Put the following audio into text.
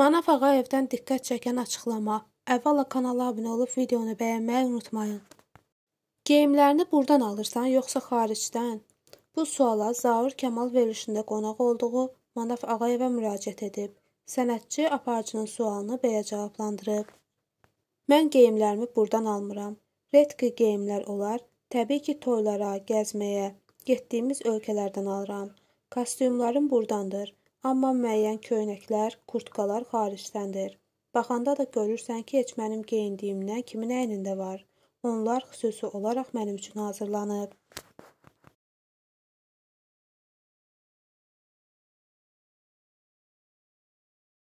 Manaf Ağayevdən diqqət çəkən açıqlama. Əvvəla kanala abunə olub videonu bəyənməyi unutmayın. Geyimlərini burdan alırsan, yoxsa xaricdən? Bu suala Zaur Kamal verilişində qonaq olduğu Manaf Ağayevə müraciət edib. Sənətçi aparıcının sualını belə cavablandırıb. Mən geyimlərimi burdan almıram. Redki geyimlər olar, təbii ki, toylara, gəzməyə, getdiyimiz ölkələrdən alıram. Kostyumlarım burdandır. Amma müəyyən köynəklər, kurtkalar xaricdəndir. Baxanda da görürsən ki, heç mənim geyindiyimdən kimin əynində var. Onlar xüsusi olaraq mənim üçün hazırlanıb.